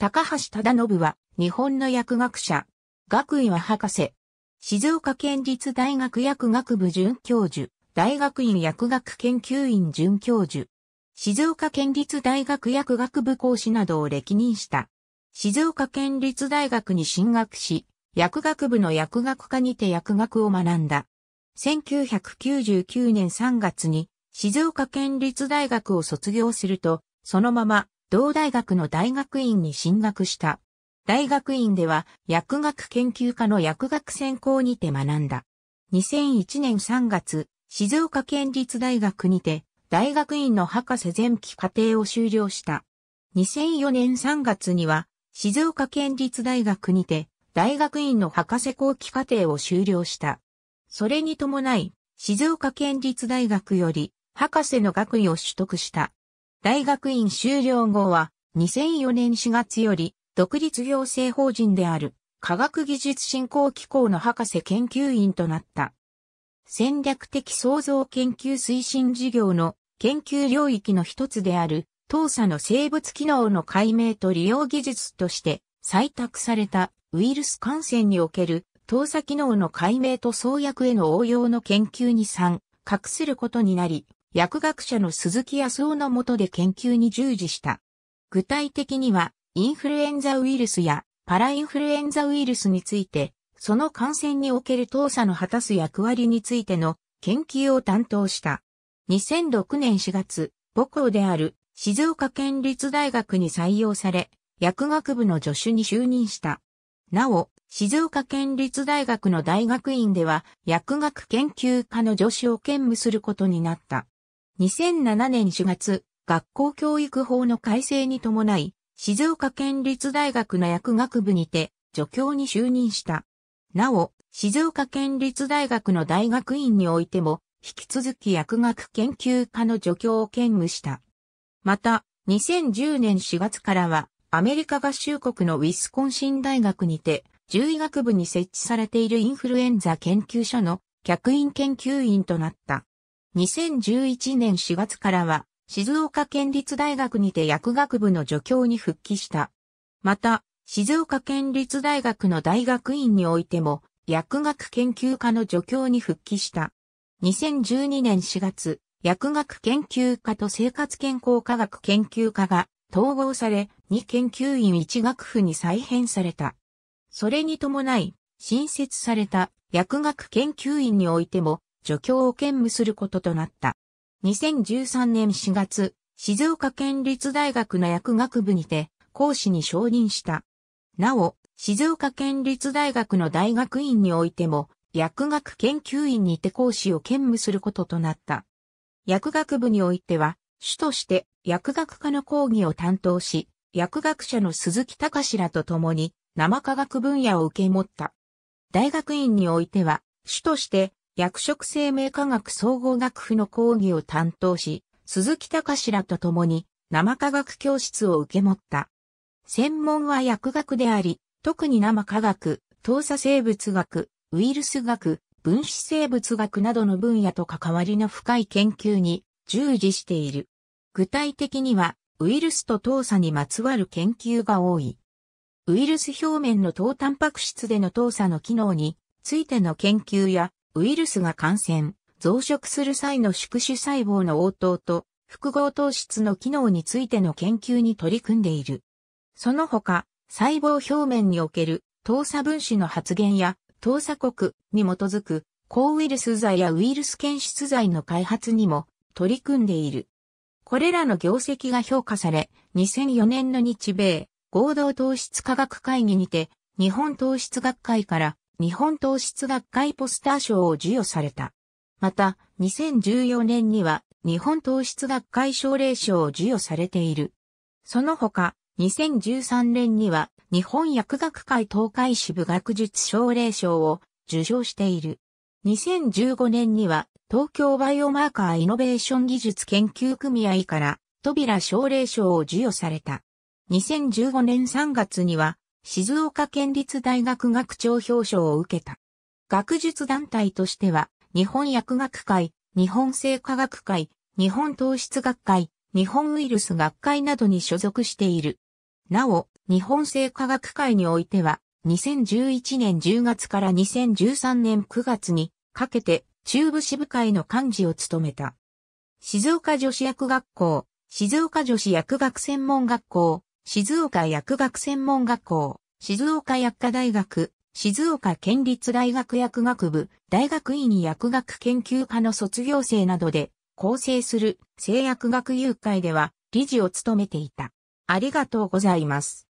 高橋忠信は日本の薬学者。学位は博士。静岡県立大学薬学部准教授。大学院薬学研究院准教授。静岡県立大学薬学部講師などを歴任した。静岡県立大学に進学し、薬学部の薬学科にて薬学を学んだ。1999年3月に静岡県立大学を卒業すると、そのまま同大学の大学院に進学した。大学院では薬学研究科の薬学専攻にて学んだ。2001年3月、静岡県立大学にて大学院の博士前期課程を修了した。2004年3月には静岡県立大学にて大学院の博士後期課程を修了した。それに伴い、静岡県立大学より博士の学位を取得した。大学院修了後は、2004年4月より、独立行政法人である、科学技術振興機構の博士研究員となった。戦略的創造研究推進事業の研究領域の一つである、当社の生物機能の解明と利用技術として採択されたウイルス感染における当社機能の解明と創薬への応用の研究に参画することになり、薬学者の鈴木康夫の下で研究に従事した。具体的には、インフルエンザウイルスやパラインフルエンザウイルスについて、その感染における投査の果たす役割についての研究を担当した。2006年4月、母校である静岡県立大学に採用され、薬学部の助手に就任した。なお、静岡県立大学の大学院では薬学研究科の助手を兼務することになった。2007年4月、学校教育法の改正に伴い、静岡県立大学の薬学部にて、助教に就任した。なお、静岡県立大学の大学院においても、引き続き薬学研究科の助教を兼務した。また、2010年4月からは、アメリカ合衆国のウィスコンシン大学にて、獣医学部に設置されているインフルエンザ研究所の客員研究員となった。2011年4月からは、静岡県立大学にて薬学部の助教に復帰した。また、静岡県立大学の大学院においても、薬学研究科の助教に復帰した。2012年4月、薬学研究科と生活健康科学研究科が統合され、2研究院1学府に再編された。それに伴い、新設された薬学研究院においても、助教を兼務することとなった。2013年4月、静岡県立大学の薬学部にて講師に承認した。なお、静岡県立大学の大学院においても、薬学研究院にて講師を兼務することとなった。薬学部においては、主として薬学科の講義を担当し、薬学者の鈴木隆らと共に生科学分野を受け持った。大学院においては、主として役職生命科学総合学府の講義を担当し、鈴木隆らと共に生科学教室を受け持った。専門は薬学であり、特に生科学、投査生物学、ウイルス学、分子生物学などの分野と関わりの深い研究に従事している。具体的には、ウイルスと投査にまつわる研究が多い。ウイルス表面の糖タンパク質での糖査の機能についての研究や、ウイルスが感染、増殖する際の宿主細胞の応答と複合糖質の機能についての研究に取り組んでいる。その他、細胞表面における糖鎖分子の発現や糖鎖国に基づく抗ウイルス剤やウイルス検出剤の開発にも取り組んでいる。これらの業績が評価され、2004年の日米合同糖質科学会議にて日本糖質学会から日本糖質学会ポスター賞を授与された。また、2014年には日本糖質学会奨励賞を授与されている。その他、2013年には日本薬学会東海支部学術奨励賞を受賞している。2015年には東京バイオマーカーイノベーション技術研究組合から扉奨励賞を授与された。2015年3月には静岡県立大学学長表彰を受けた。学術団体としては、日本薬学会、日本生化学会、日本糖質学会、日本ウイルス学会などに所属している。なお、日本生化学会においては、2011年10月から2013年9月にかけて中部支部会の幹事を務めた。静岡女子薬学校、静岡女子薬学専門学校、静岡薬学専門学校、静岡薬科大学、静岡県立大学薬学部、大学院薬学研究科の卒業生などで構成する製薬学友会では理事を務めていた。ありがとうございます。